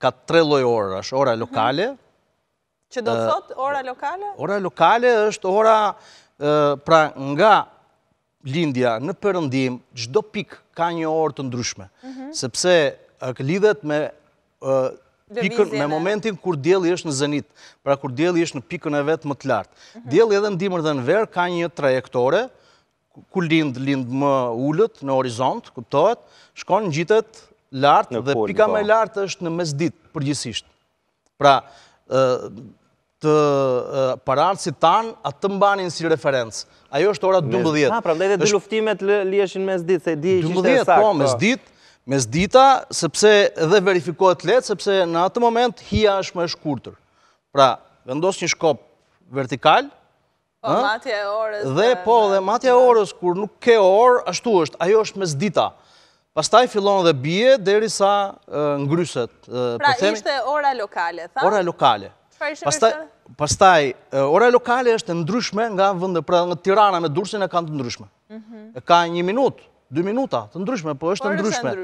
ka tre loj orë, është ora mhm. lokale. Që do të thot, ora lokale? Ora lokale është ora, pra nga lindja në përëndim, gjdo pik ka një orë të ndryshme, mhm. sepse lidhet me pikën, me momentin kur djeli është në zenit, pra kur djeli është në pikën e vetë më të lartë. Mhm. Djeli edhe në dimër dhe në verë ka një trajektore, ku lindë, lindë më ullët në horizont, kuptohet, tohet, shkonë në gjitet lartë dhe pika po. me lartë është në mes ditë përgjësisht. Pra, të pararësit tanë atë të mbanin si referencë. Ajo është ora 12. Ha, pra, dhe dhe dhe luftimet lieshin mes ditë, se di që ishte sakë. 12, po, po, mes ditë, mes dita, sepse dhe verifikohet letë, sepse në atë moment hia është më shkurëtër. Pra, vendos një shkop vertikal, Po, matja e orës... Dhe, po, dhe matja e orës, kur nuk ke orë, ashtu është, ajo është mes dita. Pastaj fillon dhe bje, deri sa ngryset. Po pra ishte ora lokale, tha? Ora lokale. Pra, pastaj, ora lokale është ndryshme nga vëndë, pra nga tirana me dursin e kanë të ndryshme. Mhm. Ka një minut, dy minuta të ndryshme, po është ndryshme.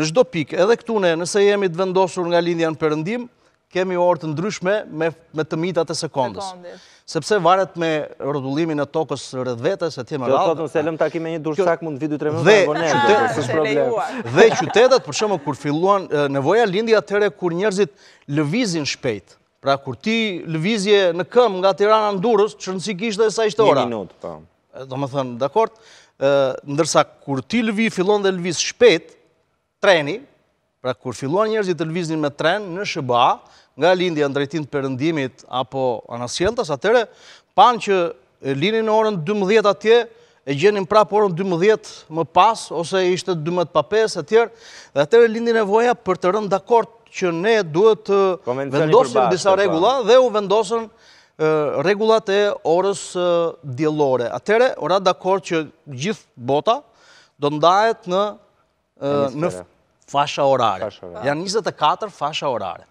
Në shdo pikë, edhe këtune, nëse jemi të vendosur nga lindja në përëndim, kemi orë të ndryshme me të mitat të sekundës. Sepse varet me rëdullimin e tokës rëdhvetës e t'jeme rëdhvetës. Kjo të të nëselëm të akime një dursak mund të vidu të remonë. Dhe qytetet, për shumë, kur filluan nevoja lindi atëre kur njerëzit lëvizin shpejt. Pra, kur ti lëvizje në këm nga tirana në durës, që nësi kishtë dhe sa ishte ora. Një minut, pa. Po. Do më thënë, dakord, ndërsa kur ti lëvi, fillon dhe lëviz shpejt, treni, Pra, kur filluan njerëzit të lëviznin me tren në Shëba, nga lindja në drejtin përëndimit apo anasjentas, atëre, pan që linin në orën 12 atje, e gjenin prapë orën 12 më pas, ose ishte 12 pa 5 dhe atëre lindin e voja për të rënd dakord që ne duhet të vendosin disa po. regula, dhe u vendosin regulat e orës djelore. Atëre, orat dakord që gjithë bota do ndajet në Fasha orare, janë 24 fasha orare.